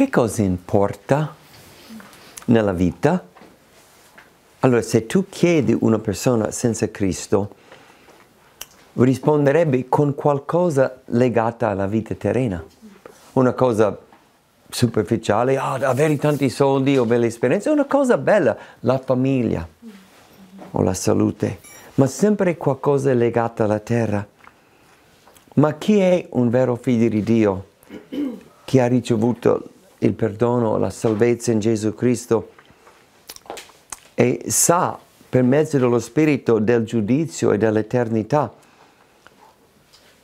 che cosa importa nella vita? Allora, se tu chiedi a una persona senza Cristo, risponderebbe con qualcosa legata alla vita terrena, una cosa superficiale, ah, avere tanti soldi o belle esperienze, una cosa bella, la famiglia o la salute, ma sempre qualcosa legato alla terra. Ma chi è un vero figlio di Dio che ha ricevuto il perdono, la salvezza in Gesù Cristo e sa per mezzo dello Spirito del giudizio e dell'eternità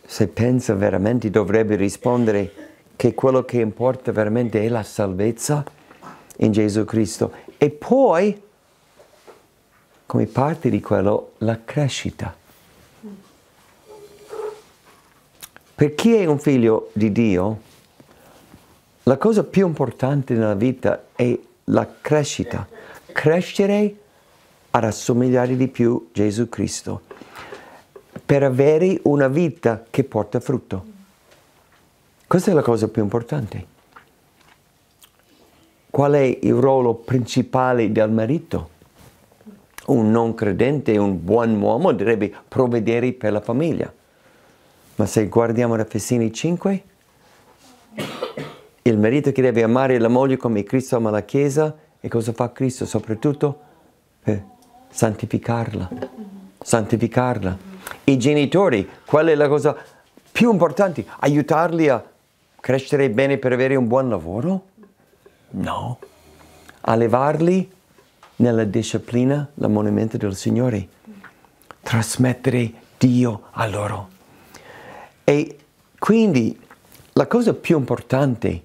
se pensa veramente dovrebbe rispondere che quello che importa veramente è la salvezza in Gesù Cristo e poi come parte di quello la crescita. Per chi è un figlio di Dio, la cosa più importante nella vita è la crescita, crescere a rassomigliare di più Gesù Cristo, per avere una vita che porta frutto. Questa è la cosa più importante. Qual è il ruolo principale del marito? Un non credente, un buon uomo dovrebbe provvedere per la famiglia. Ma se guardiamo da Fessini 5, il marito che deve amare la moglie come Cristo ama la Chiesa e cosa fa Cristo? Soprattutto per eh, santificarla, santificarla. I genitori, qual è la cosa più importante, aiutarli a crescere bene per avere un buon lavoro? No, allevarli nella disciplina, l'ammonimento del Signore, trasmettere Dio a loro. E quindi la cosa più importante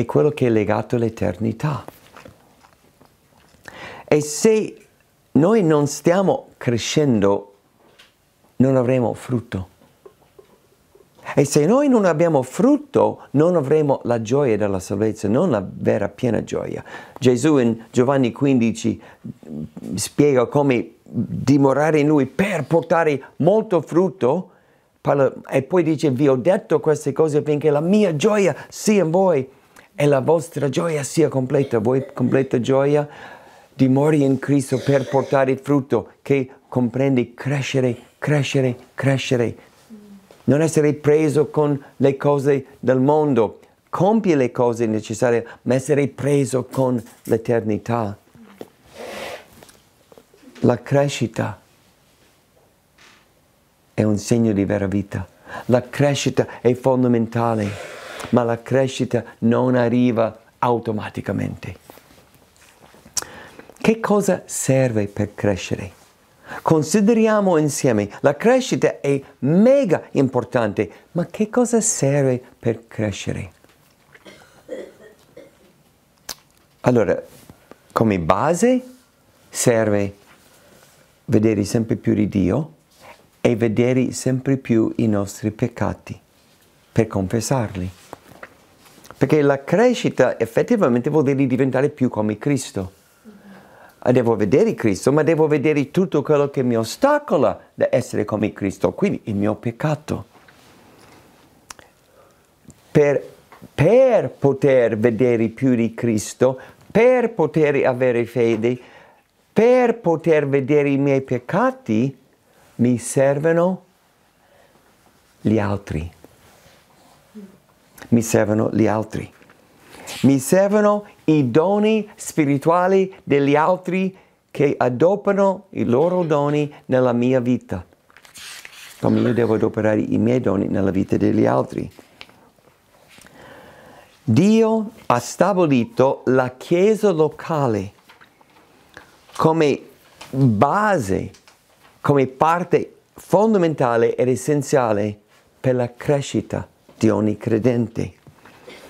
è quello che è legato all'eternità. E se noi non stiamo crescendo, non avremo frutto. E se noi non abbiamo frutto, non avremo la gioia della salvezza, non la vera piena gioia. Gesù in Giovanni 15 mm, spiega come dimorare in lui per portare molto frutto, e poi dice vi ho detto queste cose affinché la mia gioia sia in voi e la vostra gioia sia completa. Voi completa gioia dimori in Cristo per portare il frutto che comprende crescere, crescere, crescere. Non essere preso con le cose del mondo, compie le cose necessarie, ma essere preso con l'eternità. La crescita è un segno di vera vita. La crescita è fondamentale ma la crescita non arriva automaticamente. Che cosa serve per crescere? Consideriamo insieme, la crescita è mega importante, ma che cosa serve per crescere? Allora, come base serve vedere sempre più di Dio e vedere sempre più i nostri peccati per confessarli. Perché la crescita effettivamente vuol dire diventare più come Cristo. Eh, devo vedere Cristo, ma devo vedere tutto quello che mi ostacola da essere come Cristo, quindi il mio peccato. Per, per poter vedere più di Cristo, per poter avere fede, per poter vedere i miei peccati, mi servono gli altri mi servono gli altri. Mi servono i doni spirituali degli altri che adoperano i loro doni nella mia vita. Come io devo adoperare i miei doni nella vita degli altri. Dio ha stabilito la Chiesa locale come base, come parte fondamentale ed essenziale per la crescita di ogni credente.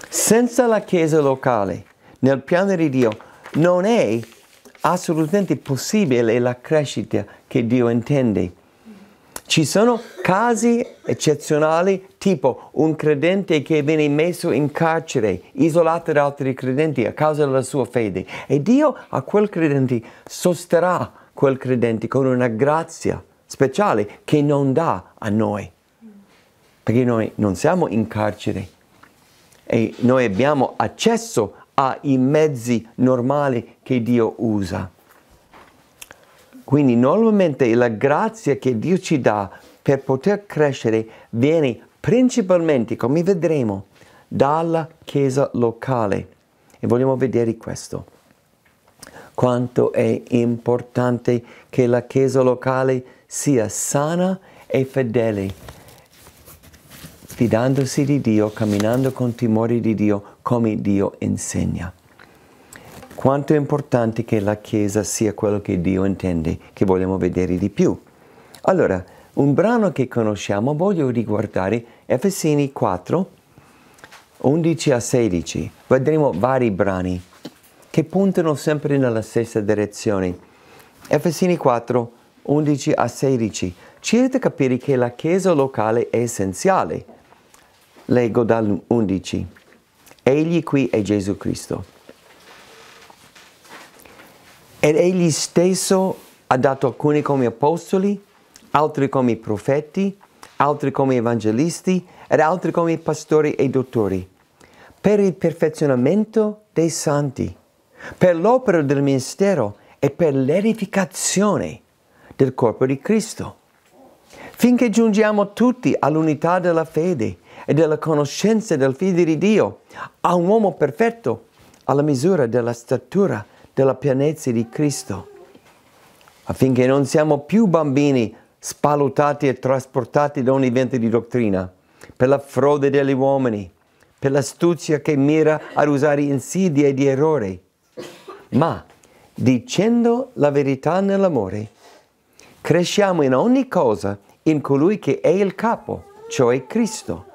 Senza la Chiesa locale nel piano di Dio non è assolutamente possibile la crescita che Dio intende. Ci sono casi eccezionali, tipo un credente che viene messo in carcere, isolato da altri credenti a causa della sua fede, e Dio a quel credente sosterrà quel credente con una grazia speciale che non dà a noi perché noi non siamo in carcere e noi abbiamo accesso ai mezzi normali che Dio usa. Quindi normalmente la grazia che Dio ci dà per poter crescere viene principalmente, come vedremo, dalla Chiesa locale. E vogliamo vedere questo. Quanto è importante che la Chiesa locale sia sana e fedele fidandosi di Dio, camminando con timore di Dio, come Dio insegna. Quanto è importante che la Chiesa sia quello che Dio intende, che vogliamo vedere di più. Allora, un brano che conosciamo, voglio riguardare Efesini 4, 11 a 16. Vedremo vari brani che puntano sempre nella stessa direzione. Efesini 4, 11 a 16. Ci capire che la Chiesa locale è essenziale Leggo dal 11. Egli qui è Gesù Cristo. Ed egli stesso ha dato alcuni come apostoli, altri come profeti, altri come evangelisti ed altri come pastori e dottori, per il perfezionamento dei santi, per l'opera del ministero e per l'edificazione del corpo di Cristo, finché giungiamo tutti all'unità della fede e della conoscenza del figlio di Dio, a un uomo perfetto, alla misura della statura della pienezza di Cristo, affinché non siamo più bambini spalutati e trasportati da ogni vento di dottrina, per la frode degli uomini, per l'astuzia che mira ad usare insidie di errori, ma dicendo la verità nell'amore, cresciamo in ogni cosa in colui che è il capo, cioè Cristo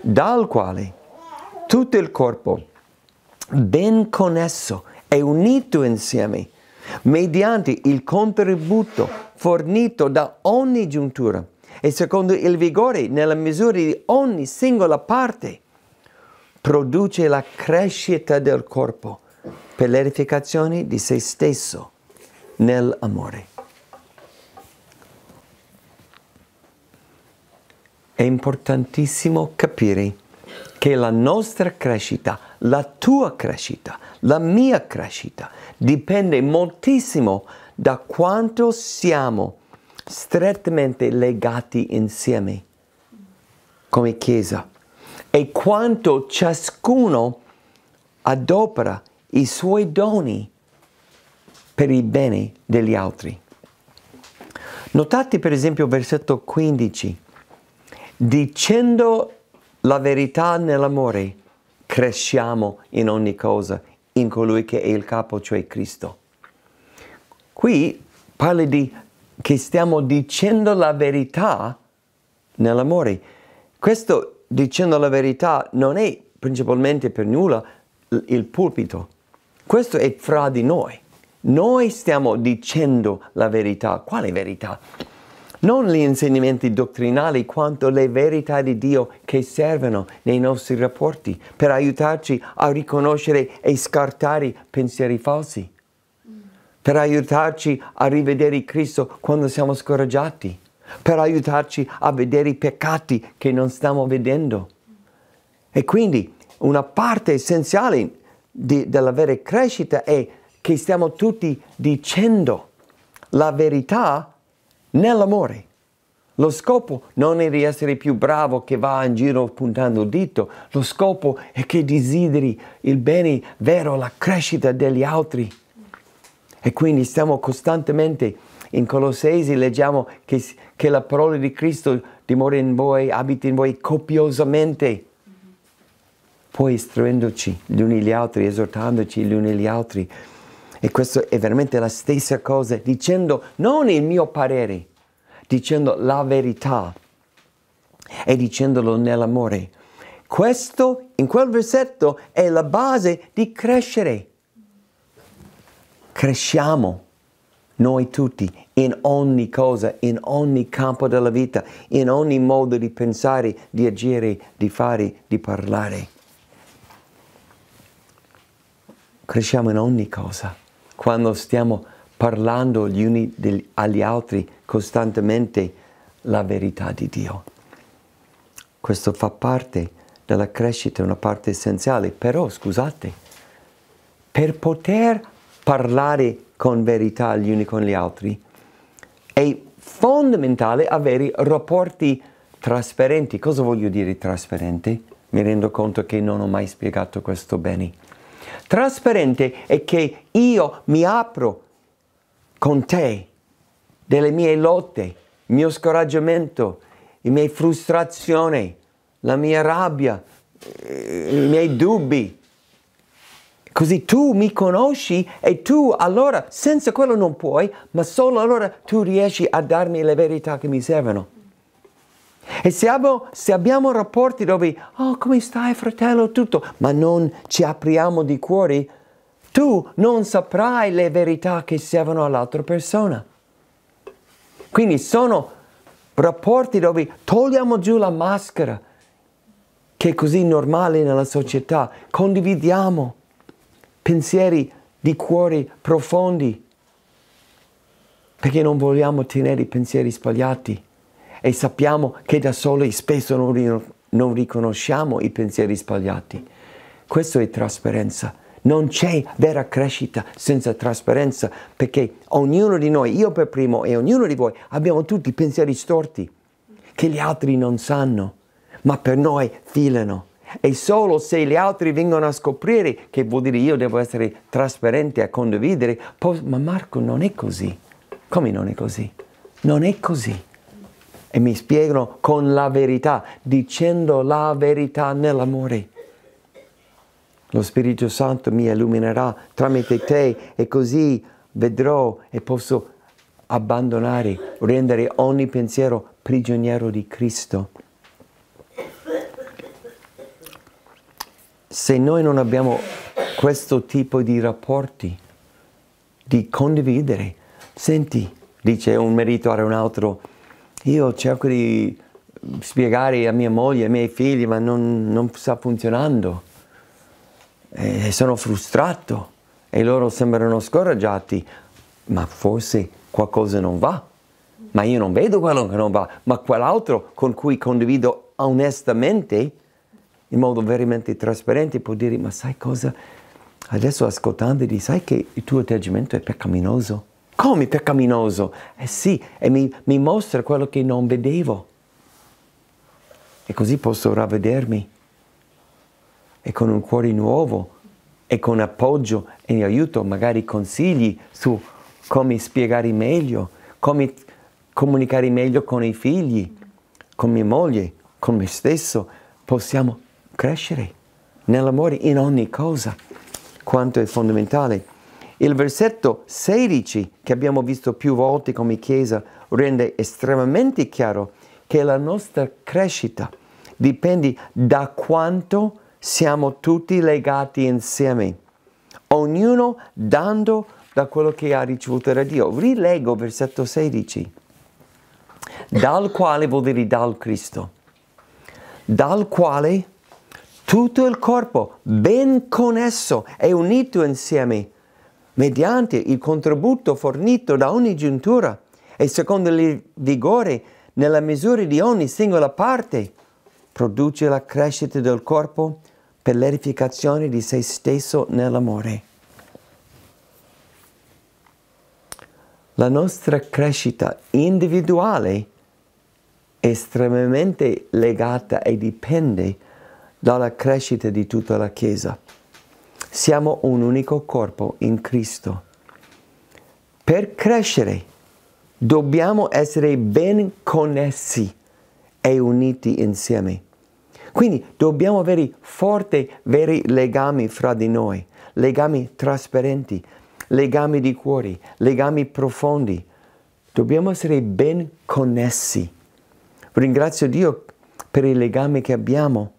dal quale tutto il corpo, ben connesso e unito insieme, mediante il contributo fornito da ogni giuntura e secondo il vigore nella misura di ogni singola parte, produce la crescita del corpo per l'edificazione di se stesso nell'amore. è importantissimo capire che la nostra crescita, la tua crescita, la mia crescita dipende moltissimo da quanto siamo strettamente legati insieme come Chiesa e quanto ciascuno adopera i suoi doni per il bene degli altri. Notate per esempio il versetto 15 Dicendo la verità nell'amore, cresciamo in ogni cosa, in colui che è il capo, cioè Cristo. Qui parla di che stiamo dicendo la verità nell'amore. Questo dicendo la verità non è principalmente per nulla il pulpito. Questo è fra di noi. Noi stiamo dicendo la verità. Quale verità? non gli insegnamenti dottrinali quanto le verità di Dio che servono nei nostri rapporti per aiutarci a riconoscere e scartare pensieri falsi, per aiutarci a rivedere Cristo quando siamo scoraggiati, per aiutarci a vedere i peccati che non stiamo vedendo. E quindi una parte essenziale di, della vera crescita è che stiamo tutti dicendo la verità nell'amore. Lo scopo non è di essere più bravo che va in giro puntando il dito, lo scopo è che desideri il bene vero, la crescita degli altri. E quindi stiamo costantemente, in Colossesi leggiamo che, che la parola di Cristo dimora in voi, abita in voi copiosamente. Poi istruendoci gli uni gli altri, esortandoci gli uni gli altri. E questa è veramente la stessa cosa, dicendo non il mio parere, dicendo la verità e dicendolo nell'amore. Questo, in quel versetto, è la base di crescere. Cresciamo noi tutti in ogni cosa, in ogni campo della vita, in ogni modo di pensare, di agire, di fare, di parlare. Cresciamo in ogni cosa quando stiamo parlando gli uni degli, agli altri costantemente la verità di Dio. Questo fa parte della crescita, una parte essenziale, però scusate, per poter parlare con verità gli uni con gli altri è fondamentale avere rapporti trasparenti. Cosa voglio dire trasparenti? Mi rendo conto che non ho mai spiegato questo bene trasparente è che io mi apro con te delle mie lotte, il mio scoraggiamento, le mie frustrazioni, la mia rabbia, eh, i miei dubbi. Così tu mi conosci e tu allora, senza quello non puoi, ma solo allora tu riesci a darmi le verità che mi servono. E se abbiamo, se abbiamo rapporti dove, oh come stai fratello, tutto, ma non ci apriamo di cuori, tu non saprai le verità che servono all'altra persona. Quindi sono rapporti dove togliamo giù la maschera, che è così normale nella società, condividiamo pensieri di cuori profondi, perché non vogliamo tenere i pensieri sbagliati e sappiamo che da soli spesso non, non riconosciamo i pensieri sbagliati. Questo è trasparenza. Non c'è vera crescita senza trasparenza perché ognuno di noi, io per primo e ognuno di voi, abbiamo tutti pensieri storti che gli altri non sanno, ma per noi filano. E solo se gli altri vengono a scoprire, che vuol dire io devo essere trasparente a condividere, ma Marco non è così. Come non è così? Non è così e mi spiegano con la verità, dicendo la verità nell'amore. Lo Spirito Santo mi illuminerà tramite te e così vedrò e posso abbandonare, rendere ogni pensiero prigioniero di Cristo. Se noi non abbiamo questo tipo di rapporti, di condividere, senti, dice un marito a un altro, io cerco di spiegare a mia moglie, ai miei figli, ma non, non sta funzionando. E sono frustrato e loro sembrano scoraggiati, ma forse qualcosa non va. Ma io non vedo quello che non va, ma quell'altro con cui condivido onestamente, in modo veramente trasparente, può dire, ma sai cosa? Adesso ascoltandoti, sai che il tuo atteggiamento è peccaminoso? Come peccaminoso? Eh sì, e mi, mi mostra quello che non vedevo. E così posso ravvedermi. E con un cuore nuovo, e con appoggio e aiuto, magari consigli su come spiegare meglio, come comunicare meglio con i figli, con mia moglie, con me stesso, possiamo crescere nell'amore in ogni cosa. Quanto è fondamentale. Il versetto 16 che abbiamo visto più volte come Chiesa rende estremamente chiaro che la nostra crescita dipende da quanto siamo tutti legati insieme, ognuno dando da quello che ha ricevuto da Dio. Rilego versetto 16. Dal quale vuol dire dal Cristo, dal quale tutto il corpo ben connesso e unito insieme mediante il contributo fornito da ogni giuntura e secondo il vigore nella misura di ogni singola parte, produce la crescita del corpo per l'edificazione di se stesso nell'amore. La nostra crescita individuale è estremamente legata e dipende dalla crescita di tutta la Chiesa. Siamo un unico corpo in Cristo. Per crescere dobbiamo essere ben connessi e uniti insieme. Quindi dobbiamo avere forti, veri legami fra di noi, legami trasparenti, legami di cuori, legami profondi. Dobbiamo essere ben connessi. Ringrazio Dio per i legami che abbiamo,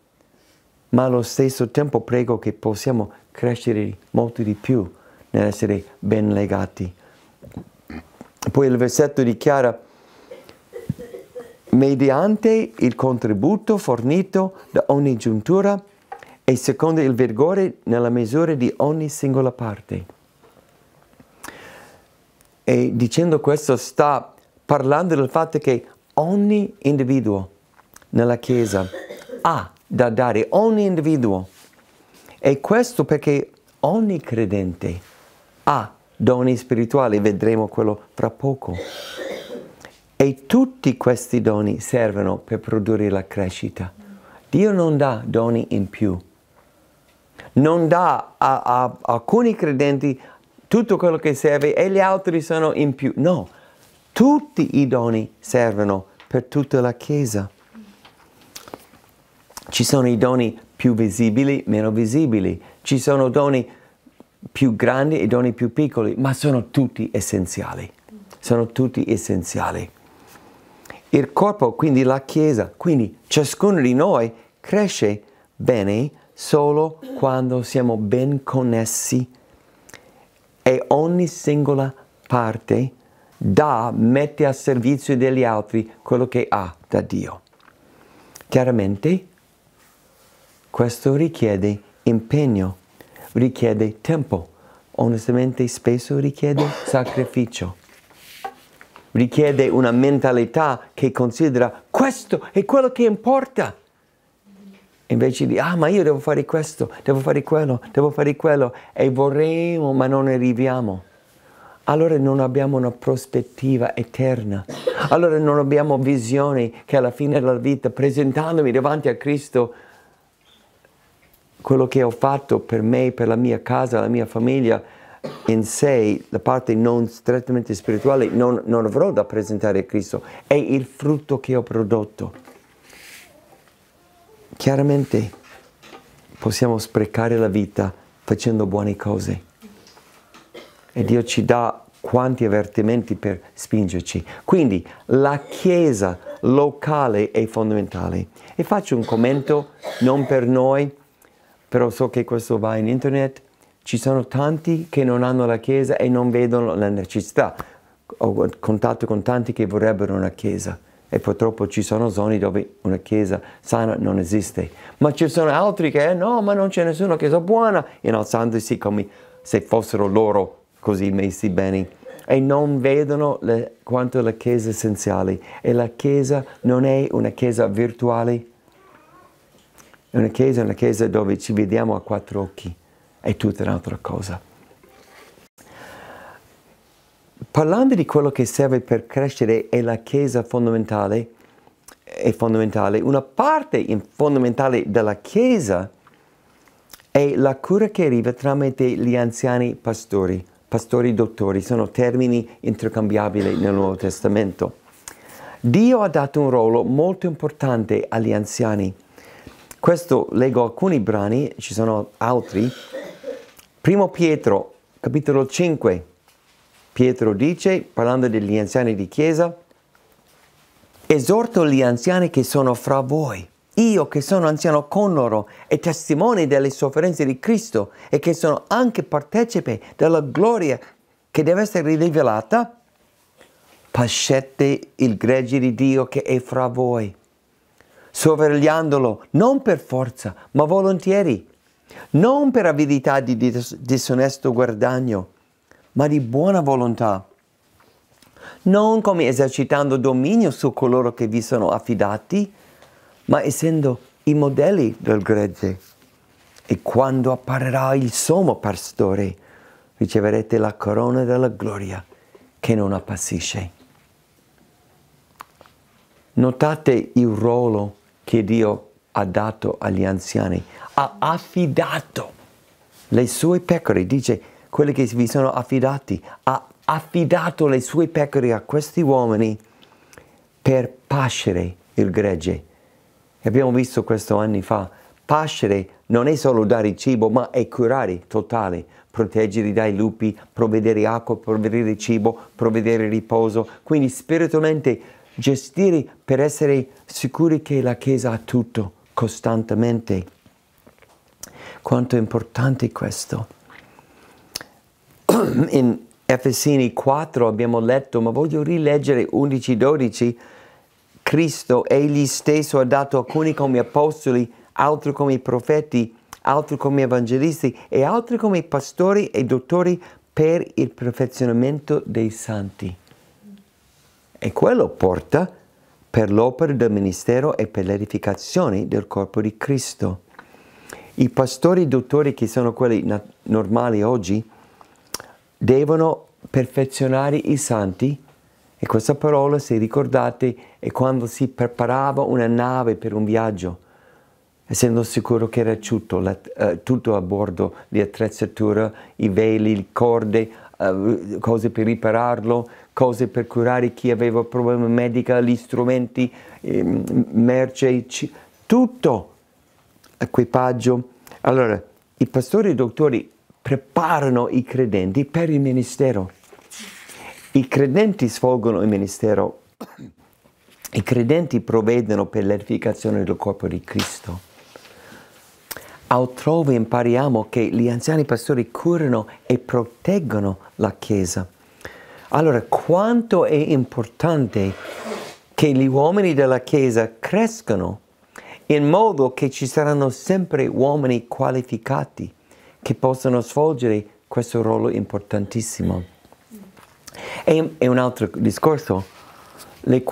ma allo stesso tempo prego che possiamo crescere molto di più nell'essere ben legati. Poi il versetto dichiara, mediante il contributo fornito da ogni giuntura e secondo il vigore nella misura di ogni singola parte. E dicendo questo sta parlando del fatto che ogni individuo nella Chiesa ha da dare, ogni individuo e questo perché ogni credente ha doni spirituali, vedremo quello fra poco. E tutti questi doni servono per produrre la crescita. Dio non dà doni in più. Non dà a, a alcuni credenti tutto quello che serve e gli altri sono in più. No, tutti i doni servono per tutta la Chiesa. Ci sono i doni più visibili, meno visibili. Ci sono doni più grandi e doni più piccoli, ma sono tutti essenziali. Sono tutti essenziali. Il corpo, quindi la Chiesa, quindi ciascuno di noi cresce bene solo quando siamo ben connessi e ogni singola parte dà, mette a servizio degli altri quello che ha da Dio. Chiaramente questo richiede impegno, richiede tempo, onestamente spesso richiede sacrificio. Richiede una mentalità che considera questo è quello che importa. Invece di, ah ma io devo fare questo, devo fare quello, devo fare quello e vorremmo ma non arriviamo. Allora non abbiamo una prospettiva eterna. Allora non abbiamo visione che alla fine della vita presentandomi davanti a Cristo quello che ho fatto per me, per la mia casa, la mia famiglia, in sé, la parte non strettamente spirituale, non, non avrò da presentare a Cristo, è il frutto che ho prodotto. Chiaramente possiamo sprecare la vita facendo buone cose e Dio ci dà quanti avvertimenti per spingerci. Quindi la Chiesa locale è fondamentale. E faccio un commento non per noi, però so che questo va in internet, ci sono tanti che non hanno la chiesa e non vedono la necessità. Ho contatto con tanti che vorrebbero una chiesa e purtroppo ci sono zone dove una chiesa sana non esiste, ma ci sono altri che eh, no, ma non c'è nessuna chiesa buona, innalzandosi come se fossero loro così messi bene e non vedono le, quanto la chiesa è essenziale e la chiesa non è una chiesa virtuale, è una chiesa, una chiesa dove ci vediamo a quattro occhi, è tutta un'altra cosa. Parlando di quello che serve per crescere è la chiesa fondamentale, è fondamentale, una parte fondamentale della chiesa è la cura che arriva tramite gli anziani pastori, pastori dottori, sono termini intercambiabili nel Nuovo Testamento. Dio ha dato un ruolo molto importante agli anziani questo leggo alcuni brani, ci sono altri. Primo Pietro, capitolo 5. Pietro dice, parlando degli anziani di chiesa, esorto gli anziani che sono fra voi, io che sono anziano con loro e testimone delle sofferenze di Cristo e che sono anche partecipe della gloria che deve essere rivelata, pascette il gregge di Dio che è fra voi sorvegliandolo non per forza, ma volentieri, non per avidità di dis disonesto guadagno, ma di buona volontà, non come esercitando dominio su coloro che vi sono affidati, ma essendo i modelli del gregge. E quando apparirà il sommo pastore, riceverete la corona della gloria che non appassisce. Notate il ruolo che Dio ha dato agli anziani, ha affidato le sue pecore, dice quelli che vi sono affidati, ha affidato le sue pecore a questi uomini per pascere il gregge. E Abbiamo visto questo anni fa, pascere non è solo dare cibo, ma è curare totale, proteggere dai lupi, provvedere acqua, provvedere cibo, provvedere riposo. Quindi spiritualmente gestire per essere sicuri che la Chiesa ha tutto costantemente. Quanto è importante questo. In Efesini 4 abbiamo letto, ma voglio rileggere 11-12, Cristo egli stesso ha dato alcuni come apostoli, altri come profeti, altri come evangelisti e altri come pastori e dottori per il perfezionamento dei santi. E quello porta per l'opera del ministero e per l'edificazione del corpo di Cristo. I pastori e dottori che sono quelli normali oggi devono perfezionare i santi e questa parola, se ricordate, è quando si preparava una nave per un viaggio, essendo sicuro che era tutto, eh, tutto a bordo, le attrezzature, i veli, le corde, eh, cose per ripararlo, cose per curare chi aveva problemi medici, gli strumenti, eh, merce, tutto, equipaggio. Allora, i pastori e i dottori preparano i credenti per il ministero. I credenti svolgono il ministero. I credenti provvedono per l'edificazione del corpo di Cristo. Altrove impariamo che gli anziani pastori curano e proteggono la Chiesa. Allora, quanto è importante che gli uomini della Chiesa crescano in modo che ci saranno sempre uomini qualificati che possano svolgere questo ruolo importantissimo. E, e un altro discorso, le,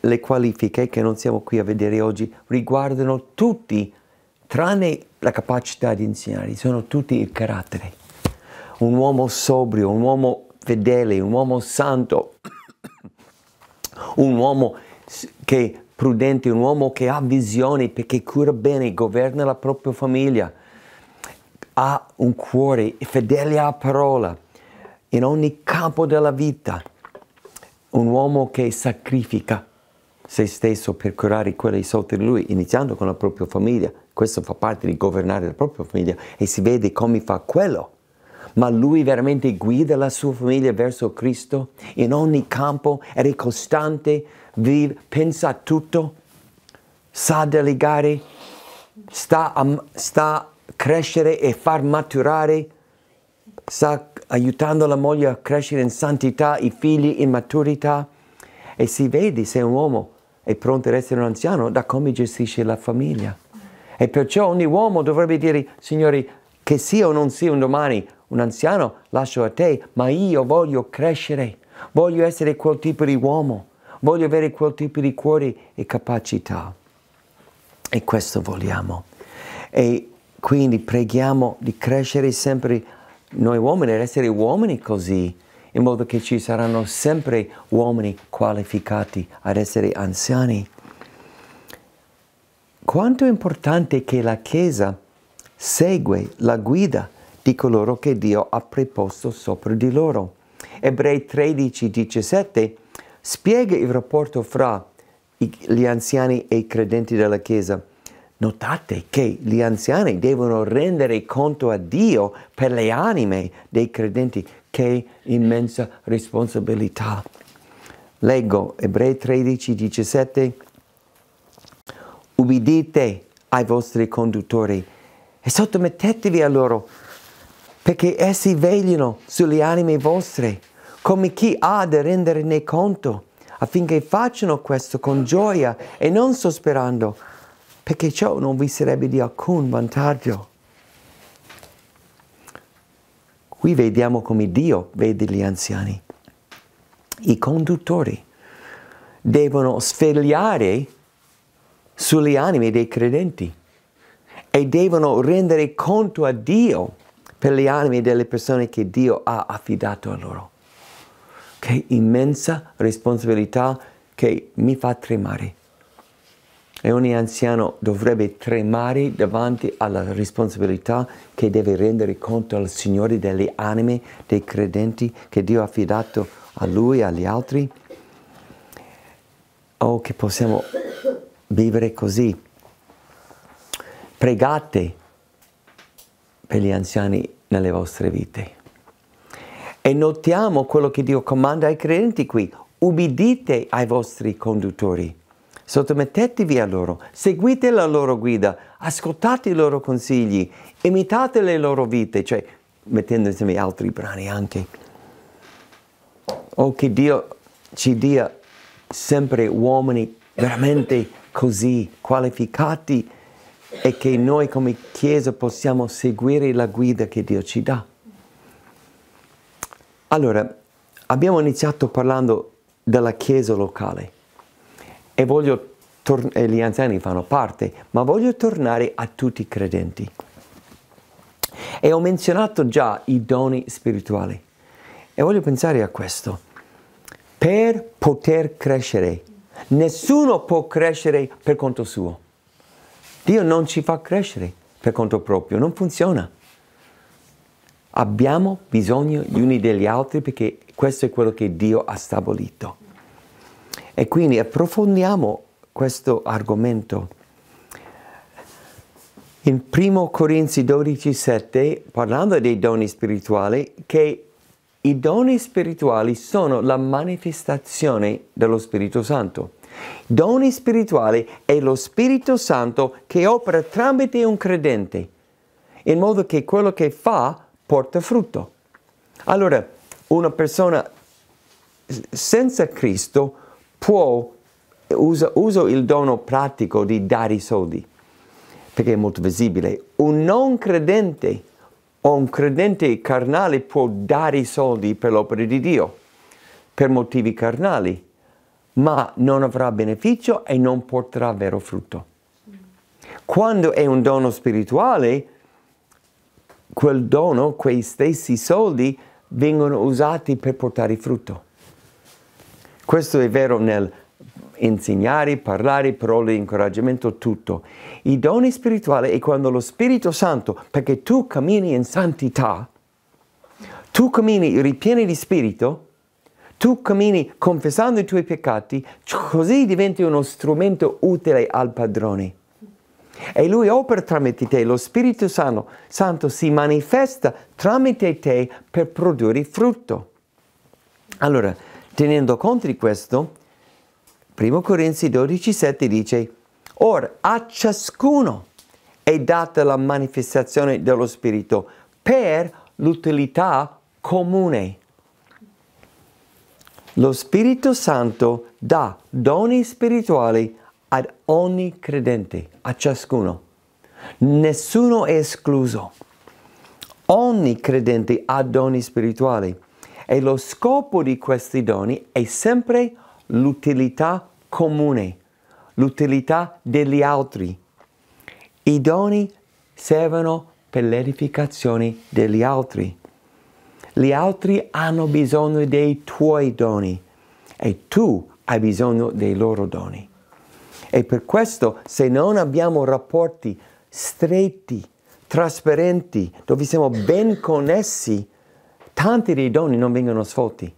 le qualifiche che non siamo qui a vedere oggi riguardano tutti tranne la capacità di insegnare, sono tutti il carattere. Un uomo sobrio, un uomo fedele, un uomo santo, un uomo che è prudente, un uomo che ha visione perché cura bene, governa la propria famiglia, ha un cuore fedele alla parola in ogni campo della vita. Un uomo che sacrifica se stesso per curare quelli sotto di lui, iniziando con la propria famiglia, questo fa parte di governare la propria famiglia e si vede come fa quello. Ma lui veramente guida la sua famiglia verso Cristo in ogni campo, è costante, vive, pensa a tutto, sa delegare, sta a, sta crescere e far maturare, sta aiutando la moglie a crescere in santità, i figli in maturità e si vede se un uomo è pronto ad essere un anziano da come gestisce la famiglia. E perciò ogni uomo dovrebbe dire, signori, che sia o non sia un domani un anziano, lascio a te, ma io voglio crescere, voglio essere quel tipo di uomo, voglio avere quel tipo di cuore e capacità. E questo vogliamo. E quindi preghiamo di crescere sempre noi uomini, di essere uomini così, in modo che ci saranno sempre uomini qualificati ad essere anziani quanto è importante che la Chiesa segue la guida di coloro che Dio ha preposto sopra di loro. Ebrei 13, 17 spiega il rapporto fra gli anziani e i credenti della Chiesa. Notate che gli anziani devono rendere conto a Dio per le anime dei credenti, che immensa responsabilità. Leggo Ebrei 13, 17 ubbidite ai vostri conduttori e sottomettetevi a loro, perché essi vegliano sulle anime vostre, come chi ha da renderne conto, affinché facciano questo con gioia e non sosperando, perché ciò non vi sarebbe di alcun vantaggio. Qui vediamo come Dio vede gli anziani. I conduttori devono svegliare sulle anime dei credenti e devono rendere conto a Dio per le anime delle persone che Dio ha affidato a loro. Che immensa responsabilità che mi fa tremare. E ogni anziano dovrebbe tremare davanti alla responsabilità che deve rendere conto al Signore delle anime dei credenti che Dio ha affidato a lui e agli altri. O oh, che possiamo vivere così. Pregate per gli anziani nelle vostre vite. E notiamo quello che Dio comanda ai credenti qui. Ubbidite ai vostri conduttori, sottomettetevi a loro, seguite la loro guida, ascoltate i loro consigli, imitate le loro vite, cioè mettendo insieme altri brani anche. O oh, che Dio ci dia sempre uomini veramente così qualificati e che noi come Chiesa possiamo seguire la guida che Dio ci dà. Allora, abbiamo iniziato parlando della Chiesa locale e, voglio, e gli anziani fanno parte, ma voglio tornare a tutti i credenti. E ho menzionato già i doni spirituali e voglio pensare a questo. Per poter crescere Nessuno può crescere per conto suo. Dio non ci fa crescere per conto proprio, non funziona. Abbiamo bisogno gli uni degli altri perché questo è quello che Dio ha stabilito. E quindi approfondiamo questo argomento. In 1 Corinzi 12, 7, parlando dei doni spirituali, che i doni spirituali sono la manifestazione dello Spirito Santo. Doni spirituali è lo Spirito Santo che opera tramite un credente, in modo che quello che fa porta frutto. Allora, una persona senza Cristo può, usa, il dono pratico di dare i soldi, perché è molto visibile, un non credente o un credente carnale può dare i soldi per l'opera di Dio per motivi carnali, ma non avrà beneficio e non porterà vero frutto. Quando è un dono spirituale, quel dono, quei stessi soldi vengono usati per portare frutto. Questo è vero nel insegnare, parlare, parole di incoraggiamento, tutto. I doni spirituali è quando lo Spirito Santo, perché tu cammini in santità, tu cammini ripieno di Spirito, tu cammini confessando i tuoi peccati, così diventi uno strumento utile al padrone. E lui opera tramite te, lo Spirito Santo, Santo si manifesta tramite te per produrre frutto. Allora, tenendo conto di questo, 1 Corinzi 12,7 dice, Ora a ciascuno è data la manifestazione dello Spirito per l'utilità comune. Lo Spirito Santo dà doni spirituali ad ogni credente, a ciascuno. Nessuno è escluso. Ogni credente ha doni spirituali e lo scopo di questi doni è sempre l'utilità comune, l'utilità degli altri. I doni servono per l'edificazione degli altri. Gli altri hanno bisogno dei tuoi doni e tu hai bisogno dei loro doni. E per questo se non abbiamo rapporti stretti, trasparenti, dove siamo ben connessi, tanti dei doni non vengono svolti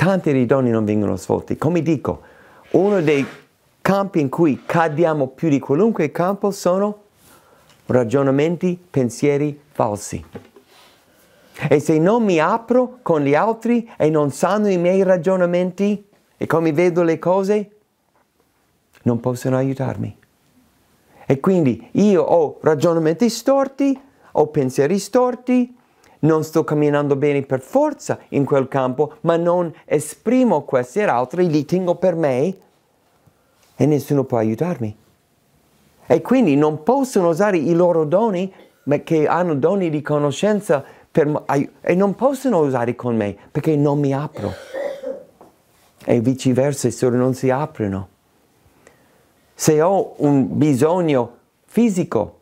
tanti ridoni non vengono svolti. Come dico, uno dei campi in cui cadiamo più di qualunque campo sono ragionamenti, pensieri falsi. E se non mi apro con gli altri e non sanno i miei ragionamenti e come vedo le cose, non possono aiutarmi. E quindi io ho ragionamenti storti, ho pensieri storti, non sto camminando bene per forza in quel campo, ma non esprimo questi e altri, li tengo per me e nessuno può aiutarmi. E quindi non possono usare i loro doni, ma che hanno doni di conoscenza, per, e non possono usare con me perché non mi apro. E viceversa, se non si aprono. Se ho un bisogno fisico,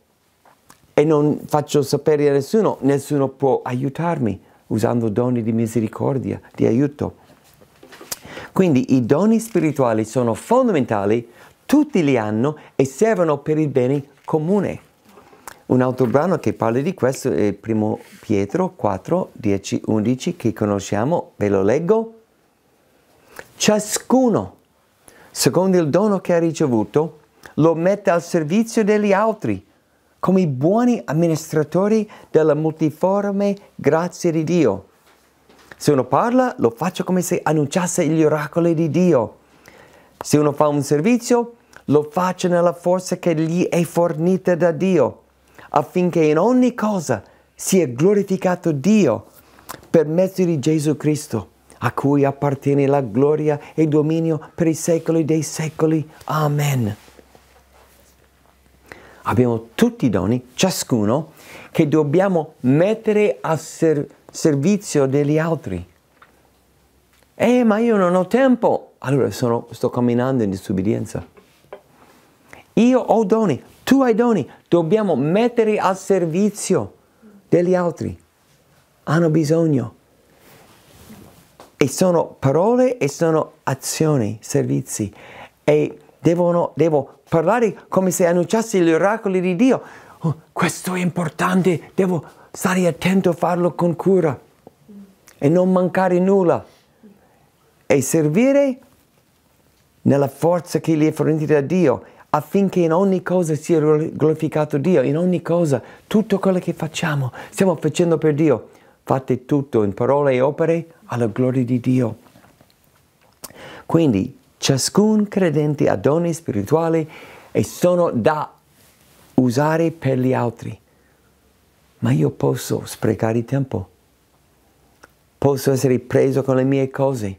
e non faccio sapere a nessuno, nessuno può aiutarmi usando doni di misericordia, di aiuto. Quindi i doni spirituali sono fondamentali, tutti li hanno e servono per il bene comune. Un altro brano che parla di questo è 1 Pietro 4, 10, 11 che conosciamo, ve lo leggo. Ciascuno, secondo il dono che ha ricevuto, lo mette al servizio degli altri come buoni amministratori della multiforme grazia di Dio. Se uno parla, lo faccia come se annunciasse gli oracoli di Dio. Se uno fa un servizio, lo faccia nella forza che gli è fornita da Dio, affinché in ogni cosa sia glorificato Dio per mezzo di Gesù Cristo, a cui appartiene la gloria e il dominio per i secoli dei secoli. Amen abbiamo tutti i doni, ciascuno, che dobbiamo mettere al ser- servizio degli altri. Eh, ma io non ho tempo. Allora sono, sto camminando in disobbedienza. Io ho doni, tu hai doni, dobbiamo mettere al servizio degli altri. Hanno bisogno. E sono parole e sono azioni, servizi. E devono, devo parlare come se annunciassi gli oracoli di Dio. Oh, questo è importante, devo stare attento a farlo con cura e non mancare nulla e servire nella forza che gli è fornita da Dio affinché in ogni cosa sia glorificato Dio, in ogni cosa, tutto quello che facciamo, stiamo facendo per Dio. Fate tutto in parole e opere alla gloria di Dio. Quindi Ciascun credente ha doni spirituali e sono da usare per gli altri. Ma io posso sprecare tempo. Posso essere preso con le mie cose.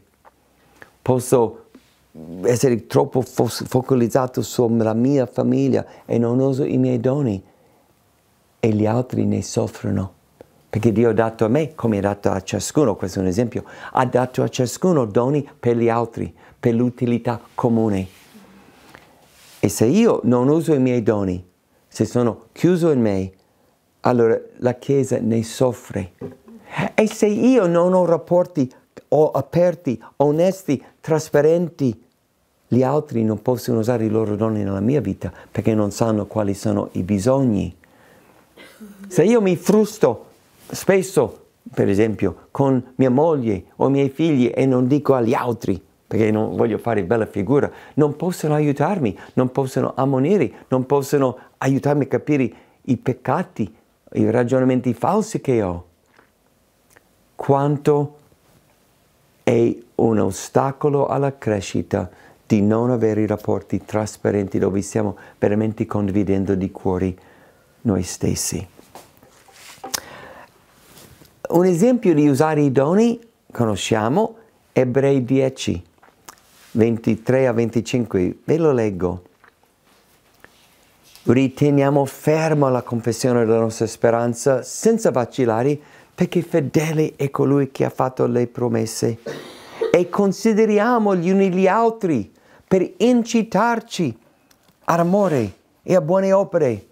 Posso essere troppo fo focalizzato sulla mia famiglia e non uso i miei doni. E gli altri ne soffrono. Perché Dio ha dato a me, come ha dato a ciascuno, questo è un esempio, ha dato a ciascuno doni per gli altri per l'utilità comune. E se io non uso i miei doni, se sono chiuso in me, allora la Chiesa ne soffre. E se io non ho rapporti o aperti, onesti, trasparenti, gli altri non possono usare i loro doni nella mia vita perché non sanno quali sono i bisogni. Se io mi frusto spesso, per esempio, con mia moglie o i miei figli e non dico agli altri, perché non voglio fare bella figura, non possono aiutarmi, non possono ammonire, non possono aiutarmi a capire i peccati, i ragionamenti falsi che ho. Quanto è un ostacolo alla crescita di non avere rapporti trasparenti dove stiamo veramente condividendo di cuori noi stessi. Un esempio di usare i doni conosciamo Ebrei 10 23 a 25, ve lo leggo. Riteniamo ferma la confessione della nostra speranza senza vacillare perché fedele è colui che ha fatto le promesse. E consideriamo gli uni gli altri per incitarci ad amore e a buone opere,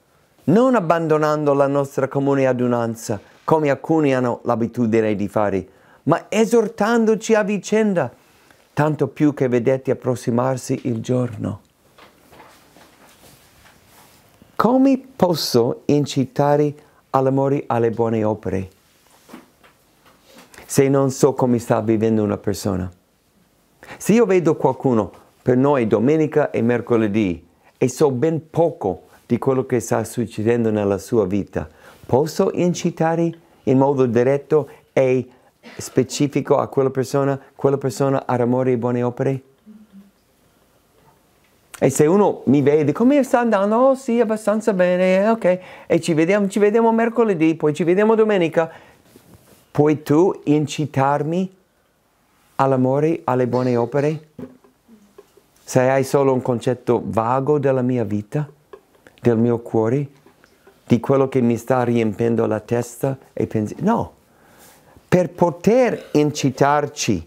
non abbandonando la nostra comune adunanza, come alcuni hanno l'abitudine di fare, ma esortandoci a vicenda tanto più che vedete approssimarsi il giorno. Come posso incitare all'amore alle buone opere se non so come sta vivendo una persona? Se io vedo qualcuno, per noi domenica e mercoledì, e so ben poco di quello che sta succedendo nella sua vita, posso incitare in modo diretto e specifico a quella persona, quella persona ha amore e buone opere? E se uno mi vede, come sta andando? Oh sì, abbastanza bene, ok, e ci vediamo, ci vediamo mercoledì, poi ci vediamo domenica, puoi tu incitarmi all'amore, alle buone opere? Se hai solo un concetto vago della mia vita, del mio cuore, di quello che mi sta riempendo la testa e pensi, no, per poter incitarci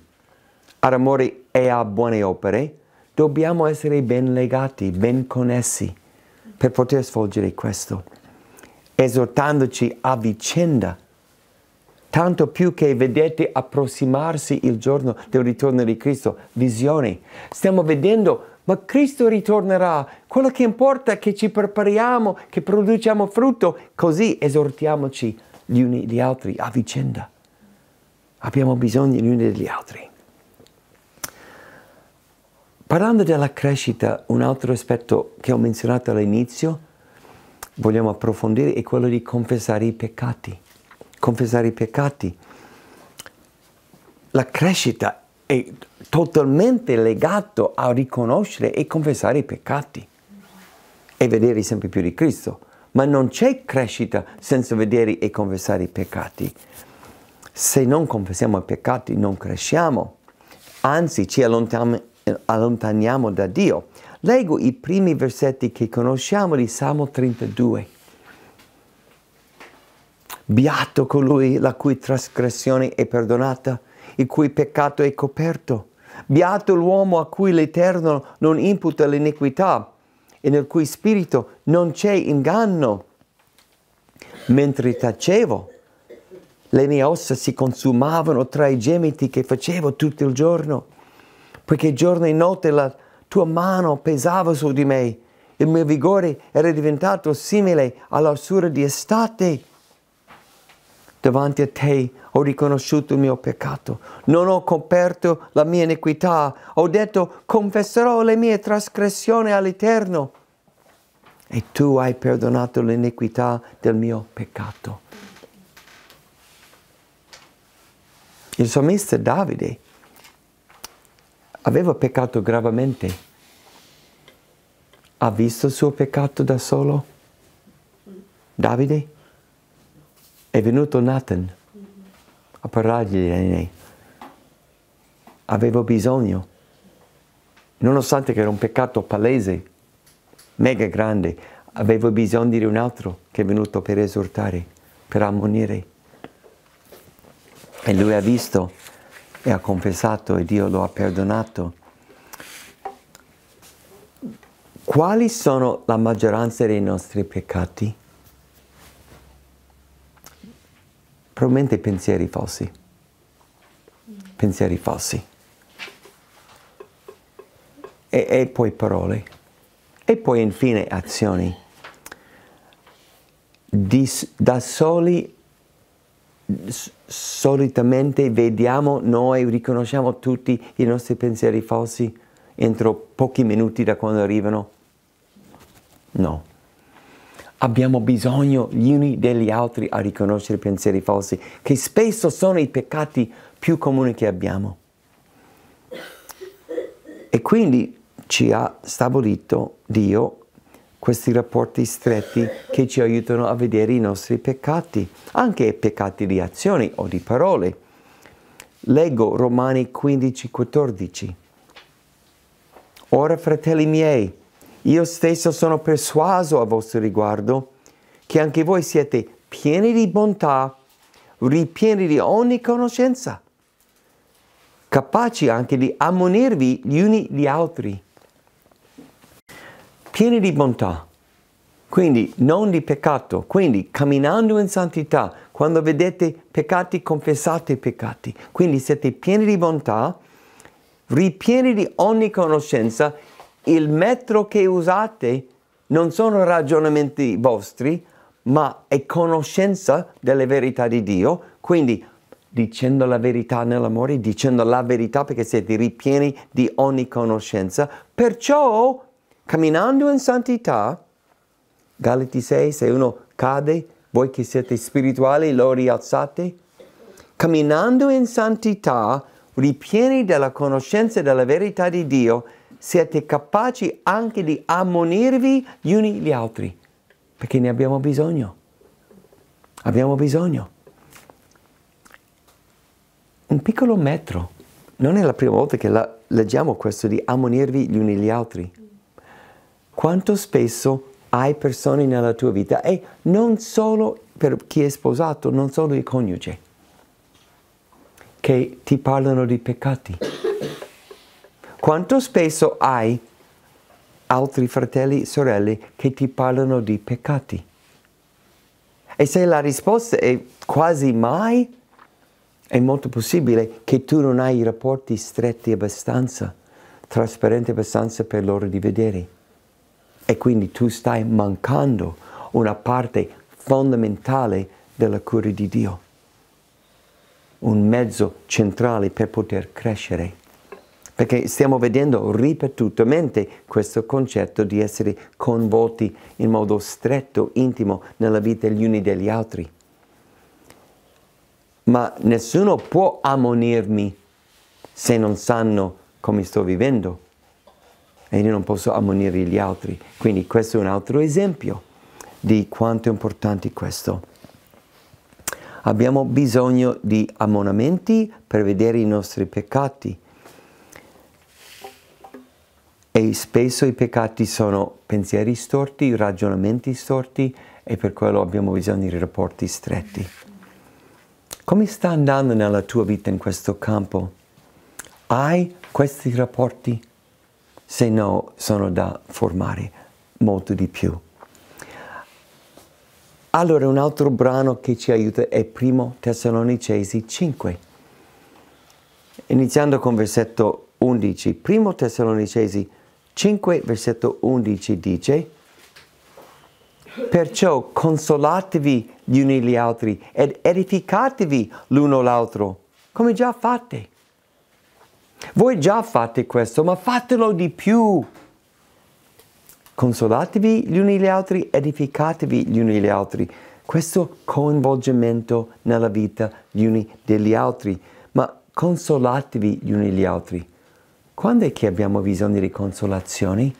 ad amore e a buone opere, dobbiamo essere ben legati, ben connessi, per poter svolgere questo, esortandoci a vicenda, tanto più che vedete approssimarsi il giorno del ritorno di Cristo, visione. Stiamo vedendo, ma Cristo ritornerà, quello che importa è che ci prepariamo, che produciamo frutto, così esortiamoci gli uni gli altri a vicenda abbiamo bisogno gli uni degli altri. Parlando della crescita, un altro aspetto che ho menzionato all'inizio, vogliamo approfondire, è quello di confessare i peccati. Confessare i peccati. La crescita è totalmente legata a riconoscere e confessare i peccati e vedere sempre più di Cristo. Ma non c'è crescita senza vedere e confessare i peccati. Se non confessiamo i peccati non cresciamo, anzi ci allontaniamo da Dio. Leggo i primi versetti che conosciamo di Salmo 32. Beato colui la cui trasgressione è perdonata, il cui peccato è coperto. Beato l'uomo a cui l'Eterno non imputa l'iniquità e nel cui spirito non c'è inganno. Mentre tacevo, le mie ossa si consumavano tra i gemiti che facevo tutto il giorno, poiché giorno e notte la tua mano pesava su di me, il mio vigore era diventato simile all'ossura di estate. Davanti a te ho riconosciuto il mio peccato, non ho coperto la mia iniquità, ho detto confesserò le mie trasgressioni all'Eterno e tu hai perdonato l'iniquità del mio peccato. Il salmista Davide aveva peccato gravemente. Ha visto il suo peccato da solo? Davide? È venuto Nathan a parlargli di lei. Avevo bisogno, nonostante che era un peccato palese, mega grande, avevo bisogno di un altro che è venuto per esortare, per ammonire e lui ha visto e ha confessato e Dio lo ha perdonato. Quali sono la maggioranza dei nostri peccati? Probabilmente pensieri falsi. Pensieri falsi. E, e poi parole. E poi infine azioni. Di, da soli solitamente vediamo noi, riconosciamo tutti i nostri pensieri falsi entro pochi minuti da quando arrivano? No. Abbiamo bisogno gli uni degli altri a riconoscere i pensieri falsi, che spesso sono i peccati più comuni che abbiamo. E quindi ci ha stabilito Dio questi rapporti stretti che ci aiutano a vedere i nostri peccati, anche peccati di azioni o di parole. Leggo Romani 15:14. Ora, fratelli miei, io stesso sono persuaso a vostro riguardo che anche voi siete pieni di bontà, ripieni di ogni conoscenza, capaci anche di ammonirvi gli uni gli altri pieni di bontà, quindi non di peccato, quindi camminando in santità, quando vedete peccati confessate i peccati, quindi siete pieni di bontà, ripieni di ogni conoscenza, il metro che usate non sono ragionamenti vostri, ma è conoscenza delle verità di Dio, quindi dicendo la verità nell'amore, dicendo la verità perché siete ripieni di ogni conoscenza, perciò camminando in santità, Galati 6, se uno cade, voi che siete spirituali lo rialzate, camminando in santità, ripieni della conoscenza e della verità di Dio, siete capaci anche di ammonirvi gli uni gli altri, perché ne abbiamo bisogno. Abbiamo bisogno. Un piccolo metro. Non è la prima volta che la, leggiamo questo di ammonirvi gli uni gli altri quanto spesso hai persone nella tua vita e non solo per chi è sposato, non solo il coniuge, che ti parlano di peccati. Quanto spesso hai altri fratelli e sorelle che ti parlano di peccati? E se la risposta è quasi mai, è molto possibile che tu non hai i rapporti stretti abbastanza, trasparenti abbastanza per loro di vedere e quindi tu stai mancando una parte fondamentale della cura di Dio, un mezzo centrale per poter crescere. Perché stiamo vedendo ripetutamente questo concetto di essere coinvolti in modo stretto, intimo, nella vita gli uni degli altri. Ma nessuno può ammonirmi se non sanno come sto vivendo e io non posso ammonire gli altri. Quindi questo è un altro esempio di quanto è importante questo. Abbiamo bisogno di ammonimenti per vedere i nostri peccati e spesso i peccati sono pensieri storti, ragionamenti storti e per quello abbiamo bisogno di rapporti stretti. Come sta andando nella tua vita in questo campo? Hai questi rapporti? se no sono da formare molto di più. Allora un altro brano che ci aiuta è Primo Tessalonicesi 5. Iniziando con versetto 11. Primo Tessalonicesi 5, versetto 11 dice Perciò consolatevi gli uni gli altri ed edificatevi l'uno l'altro, come già fate. Voi già fate questo, ma fatelo di più. Consolatevi gli uni gli altri, edificatevi gli uni gli altri. Questo coinvolgimento nella vita gli uni degli altri, ma consolatevi gli uni gli altri. Quando è che abbiamo bisogno di consolazioni?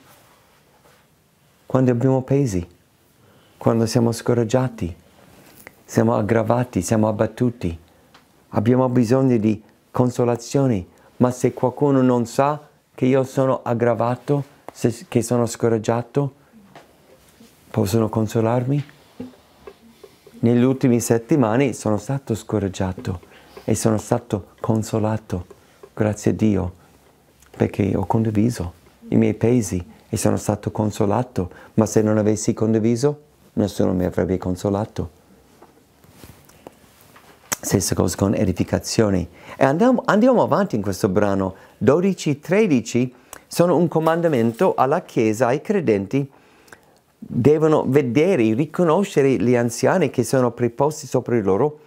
Quando abbiamo pesi, quando siamo scoraggiati, siamo aggravati, siamo abbattuti. Abbiamo bisogno di consolazioni ma se qualcuno non sa che io sono aggravato, se, che sono scoraggiato, possono consolarmi? Negli ultimi settimane sono stato scoraggiato e sono stato consolato, grazie a Dio, perché ho condiviso i miei pesi e sono stato consolato, ma se non avessi condiviso nessuno mi avrebbe consolato. Stessa cosa con edificazioni. E andiamo, andiamo avanti in questo brano. 12-13 sono un comandamento alla Chiesa, ai credenti. Devono vedere, riconoscere gli anziani che sono preposti sopra di loro.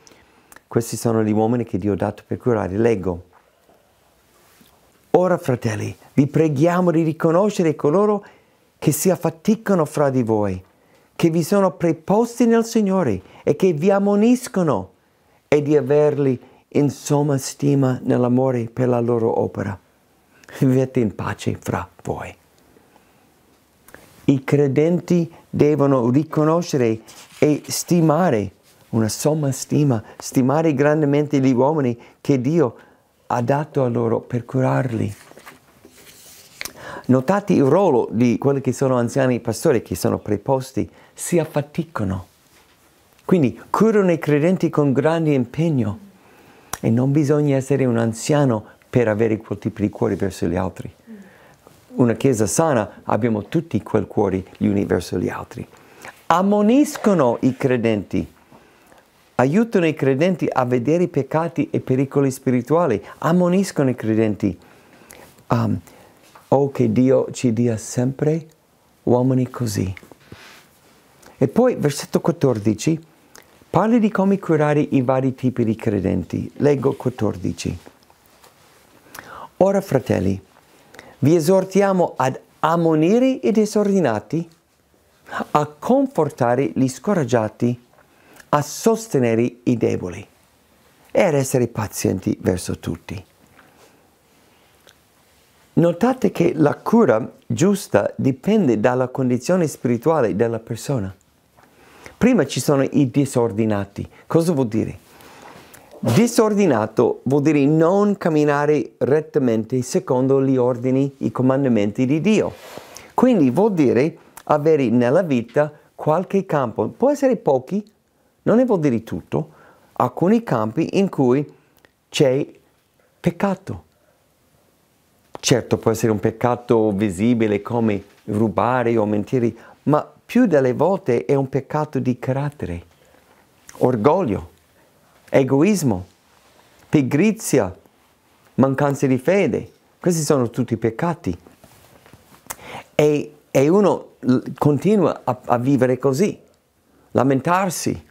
Questi sono gli uomini che Dio ha dato per curare. Leggo. Ora, fratelli, vi preghiamo di riconoscere coloro che si affaticano fra di voi, che vi sono preposti nel Signore e che vi ammoniscono e di averli in somma stima nell'amore per la loro opera. Vivete in pace fra voi. I credenti devono riconoscere e stimare, una somma stima, stimare grandemente gli uomini che Dio ha dato a loro per curarli. Notate il ruolo di quelli che sono anziani pastori, che sono preposti, si affaticano quindi curano i credenti con grande impegno e non bisogna essere un anziano per avere quel tipo di cuore verso gli altri. Una chiesa sana abbiamo tutti quel cuore gli uni verso gli altri. Ammoniscono i credenti, aiutano i credenti a vedere i peccati e pericoli spirituali, ammoniscono i credenti. Um, oh, che Dio ci dia sempre uomini così. E poi versetto 14 Parli di come curare i vari tipi di credenti. Leggo 14. Ora, fratelli, vi esortiamo ad ammonire i disordinati, a confortare gli scoraggiati, a sostenere i deboli e ad essere pazienti verso tutti. Notate che la cura giusta dipende dalla condizione spirituale della persona. Prima ci sono i disordinati. Cosa vuol dire? Disordinato vuol dire non camminare rettamente secondo gli ordini, i comandamenti di Dio. Quindi vuol dire avere nella vita qualche campo, può essere pochi, non ne vuol dire tutto, alcuni campi in cui c'è peccato. Certo può essere un peccato visibile come rubare o mentire, ma più delle volte è un peccato di carattere, orgoglio, egoismo, pigrizia, mancanza di fede. Questi sono tutti peccati. E, e uno continua a, a vivere così, lamentarsi,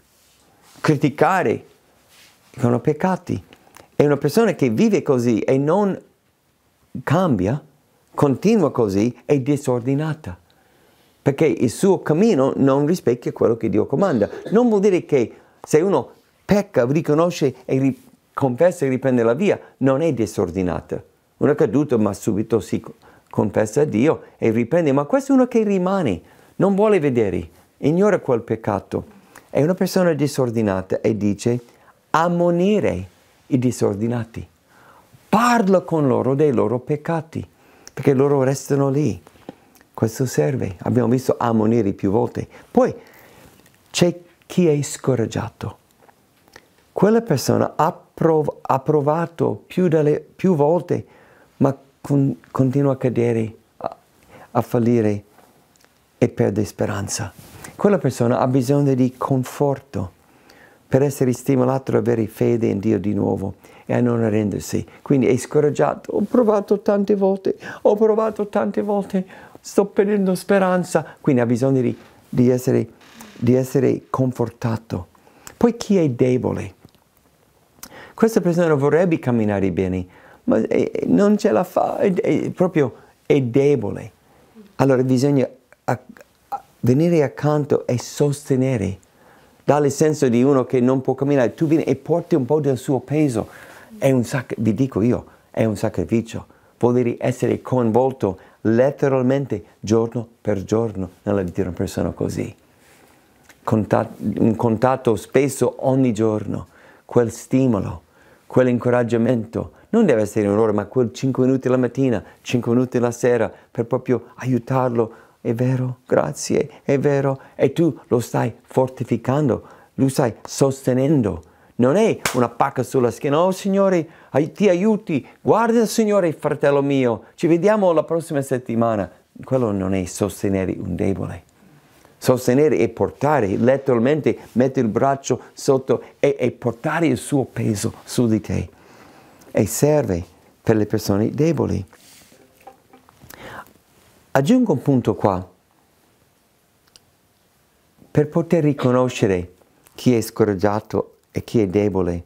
criticare, sono peccati. E una persona che vive così e non cambia, continua così, è disordinata perché il suo cammino non rispecchia quello che Dio comanda. Non vuol dire che se uno pecca, riconosce e ri- confessa e riprende la via, non è disordinata. Uno è caduto ma subito si confessa a Dio e riprende, ma questo è uno che rimane, non vuole vedere, ignora quel peccato. È una persona disordinata e dice ammonire i disordinati. Parla con loro dei loro peccati, perché loro restano lì. Questo serve, abbiamo visto ammonire più volte. Poi c'è chi è scoraggiato. Quella persona ha, prov- ha provato più, delle, più, volte, ma con- continua a cadere, a-, a fallire e perde speranza. Quella persona ha bisogno di conforto per essere stimolato ad avere fede in Dio di nuovo e a non arrendersi. Quindi è scoraggiato. Ho provato tante volte, ho provato tante volte, sto perdendo speranza, quindi ha bisogno di, di, essere, di essere confortato. Poi chi è debole? Questa persona vorrebbe camminare bene, ma eh, non ce la fa, è, è proprio è debole. Allora bisogna venire accanto e sostenere, dal senso di uno che non può camminare, tu vieni e porti un po' del suo peso, è un sac- vi dico io, è un sacrificio, vuol dire essere coinvolto letteralmente giorno per giorno nella vita di una persona così. Contat- un contatto spesso ogni giorno, quel stimolo, quell'incoraggiamento, non deve essere un'ora, ma quel 5 minuti la mattina, 5 minuti la sera, per proprio aiutarlo. È vero, grazie, è vero. E tu lo stai fortificando, lo stai sostenendo non è una pacca sulla schiena, oh Signore, ti aiuti, guarda Signore fratello mio, ci vediamo la prossima settimana. Quello non è sostenere un debole. Sostenere è portare, letteralmente mettere il braccio sotto e, e portare il suo peso su di te. E serve per le persone deboli. Aggiungo un punto qua. Per poter riconoscere chi è scoraggiato e chi è debole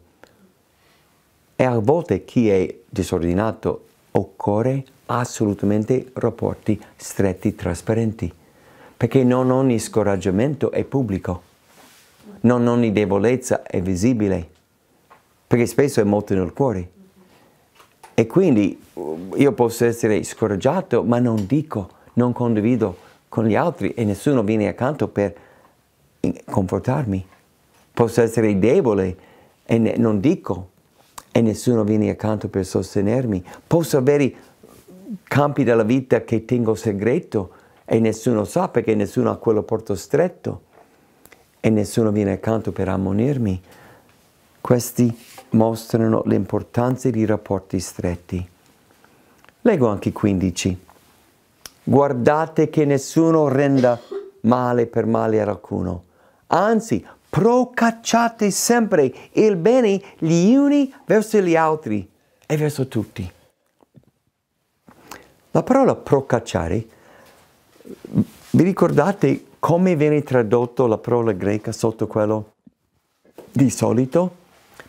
e a volte chi è disordinato occorre assolutamente rapporti stretti, trasparenti, perché non ogni scoraggiamento è pubblico, non ogni debolezza è visibile, perché spesso è molto nel cuore. E quindi uh, io posso essere scoraggiato, ma non dico, non condivido con gli altri e nessuno viene accanto per confortarmi posso essere debole e ne, non dico e nessuno viene accanto per sostenermi, posso avere campi della vita che tengo segreto e nessuno sa perché nessuno ha quello porto stretto e nessuno viene accanto per ammonirmi. Questi mostrano l'importanza di rapporti stretti. Leggo anche 15. Guardate che nessuno renda male per male ad alcuno. Anzi, procacciate sempre il bene gli uni verso gli altri e verso tutti. La parola procacciare, vi ricordate come viene tradotto la parola greca sotto quello? Di solito,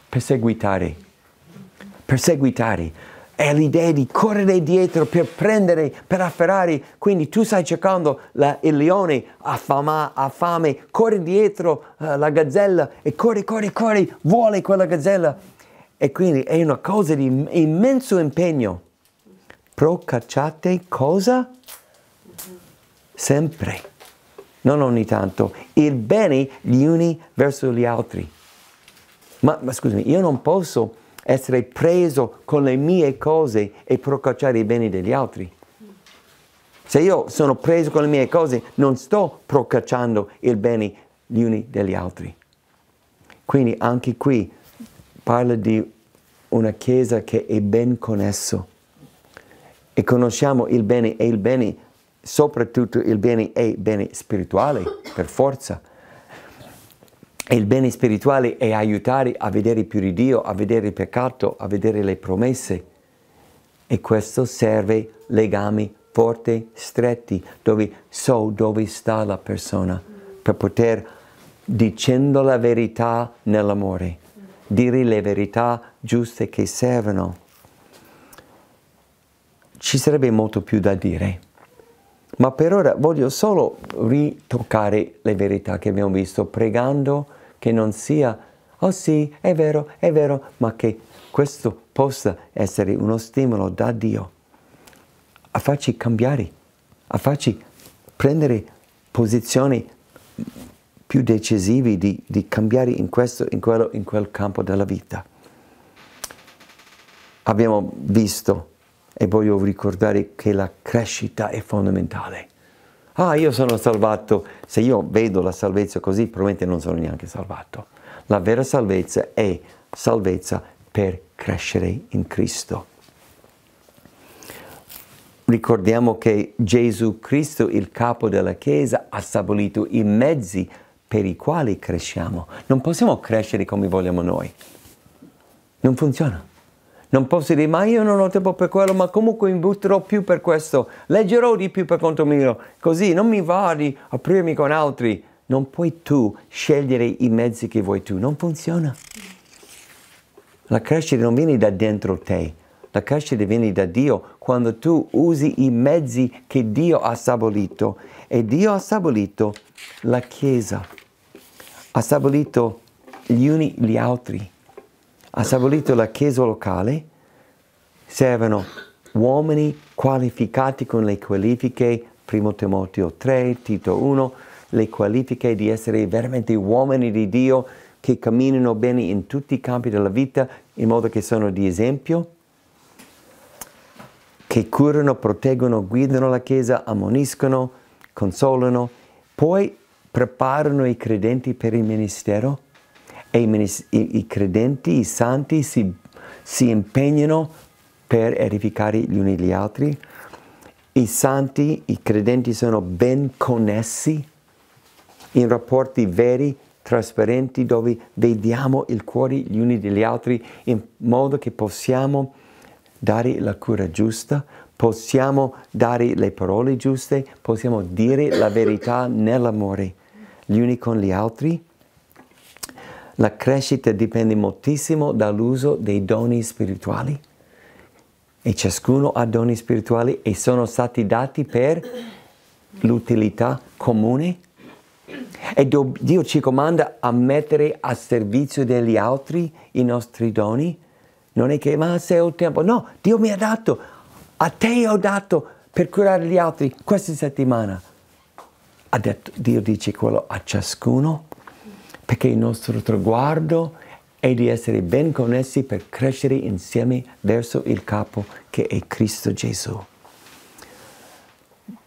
perseguitare. Perseguitare è l'idea di correre dietro per prendere, per afferrare. Quindi tu stai cercando la, il leone a, fama, a fame, corri dietro uh, la gazzella e corri, corri, corri, vuole quella gazzella. E quindi è una cosa di immenso impegno. Procacciate cosa? Sempre, non ogni tanto, il bene gli uni verso gli altri. Ma, ma scusami, io non posso essere preso con le mie cose e procacciare i beni degli altri. Se io sono preso con le mie cose, non sto procacciando i beni gli uni degli altri. Quindi anche qui parla di una Chiesa che è ben connesso e conosciamo il bene e il bene, soprattutto il bene e il bene spirituale, per forza. E il bene spirituale è aiutare a vedere più di Dio, a vedere il peccato, a vedere le promesse. E questo serve legami forti, stretti, dove so dove sta la persona, per poter, dicendo la verità nell'amore, dire le verità giuste che servono. Ci sarebbe molto più da dire, ma per ora voglio solo ritoccare le verità che abbiamo visto pregando che non sia, oh sì, è vero, è vero, ma che questo possa essere uno stimolo da Dio a farci cambiare, a farci prendere posizioni più decisive di, di cambiare in questo, in quello, in quel campo della vita. Abbiamo visto e voglio ricordare che la crescita è fondamentale ah io sono salvato, se io vedo la salvezza così probabilmente non sono neanche salvato. La vera salvezza è salvezza per crescere in Cristo. Ricordiamo che Gesù Cristo, il capo della Chiesa, ha stabilito i mezzi per i quali cresciamo. Non possiamo crescere come vogliamo noi. Non funziona. Non posso dire, ma io non ho tempo per quello, ma comunque imbutterò più per questo, leggerò di più per conto mio, così non mi va di aprirmi con altri. Non puoi tu scegliere i mezzi che vuoi tu, non funziona. La crescita non viene da dentro te, la crescita viene da Dio quando tu usi i mezzi che Dio ha stabilito e Dio ha stabilito la Chiesa, ha stabilito gli uni gli altri ha stabilito la chiesa locale servono uomini qualificati con le qualifiche, 1 Timoteo 3, Tito 1, le qualifiche di essere veramente uomini di Dio che camminano bene in tutti i campi della vita in modo che sono di esempio, che curano, proteggono, guidano la Chiesa, ammoniscono, consolano, poi preparano i credenti per il ministero e i, credenti, i santi si, si impegnano per edificare gli uni gli altri. I santi, i credenti sono ben connessi in rapporti veri, trasparenti, dove vediamo il cuore gli uni degli altri in modo che possiamo dare la cura giusta, possiamo dare le parole giuste, possiamo dire la verità nell'amore gli uni con gli altri la crescita dipende moltissimo dall'uso dei doni spirituali e ciascuno ha doni spirituali e sono stati dati per l'utilità comune. E Dio ci comanda a mettere a servizio degli altri i nostri doni. Non è che ma se ho tempo, no, Dio mi ha dato, a te ho dato per curare gli altri questa settimana. Ha detto, Dio dice quello a ciascuno perché il nostro traguardo è di essere ben connessi per crescere insieme verso il capo che è Cristo Gesù.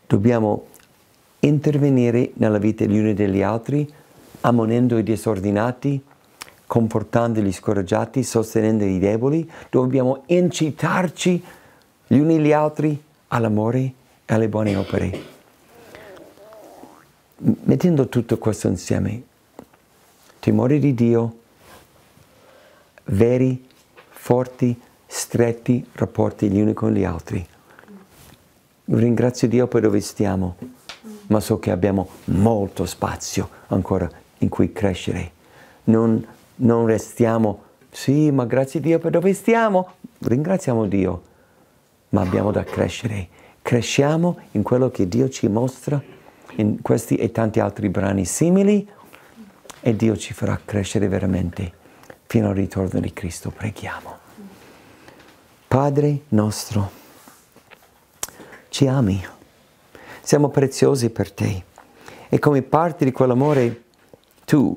Dobbiamo intervenire nella vita gli uni degli altri, ammonendo i disordinati, confortando gli scoraggiati, sostenendo i deboli, dobbiamo incitarci gli uni gli altri all'amore e alle buone opere. Mettendo tutto questo insieme, timore di Dio, veri, forti, stretti rapporti gli uni con gli altri. Ringrazio Dio per dove stiamo, ma so che abbiamo molto spazio ancora in cui crescere. Non, non restiamo, sì, ma grazie Dio per dove stiamo, ringraziamo Dio, ma abbiamo da crescere. Cresciamo in quello che Dio ci mostra in questi e tanti altri brani simili e Dio ci farà crescere veramente fino al ritorno di Cristo. Preghiamo. Padre nostro, ci ami, siamo preziosi per te e come parte di quell'amore tu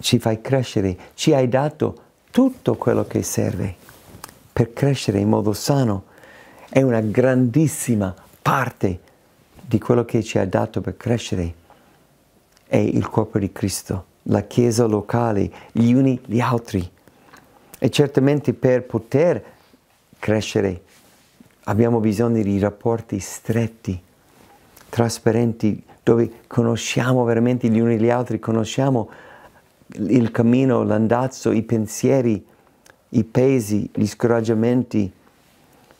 ci fai crescere, ci hai dato tutto quello che serve per crescere in modo sano. È una grandissima parte di quello che ci hai dato per crescere è il corpo di Cristo, la Chiesa locale, gli uni gli altri. E certamente per poter crescere abbiamo bisogno di rapporti stretti, trasparenti, dove conosciamo veramente gli uni gli altri, conosciamo il cammino, l'andazzo, i pensieri, i pesi, gli scoraggiamenti,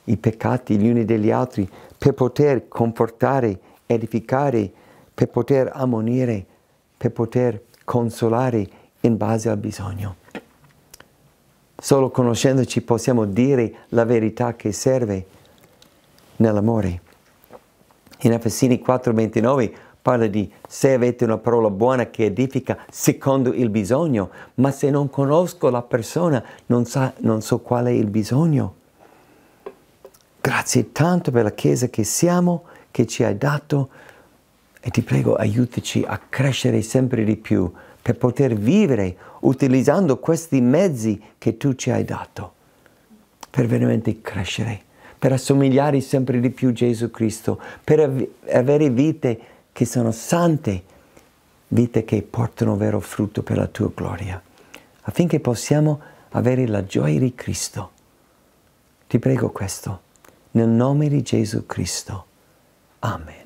i peccati gli uni degli altri, per poter confortare, edificare, per poter ammonire, per poter consolare in base al bisogno. Solo conoscendoci possiamo dire la verità che serve nell'amore. In Efesini 4:29 parla di se avete una parola buona che edifica secondo il bisogno, ma se non conosco la persona non, sa, non so qual è il bisogno. Grazie tanto per la Chiesa che siamo, che ci hai dato e ti prego aiutaci a crescere sempre di più per poter vivere utilizzando questi mezzi che tu ci hai dato, per veramente crescere, per assomigliare sempre di più a Gesù Cristo, per av avere vite che sono sante, vite che portano vero frutto per la tua gloria, affinché possiamo avere la gioia di Cristo. Ti prego questo, nel nome di Gesù Cristo. Amen.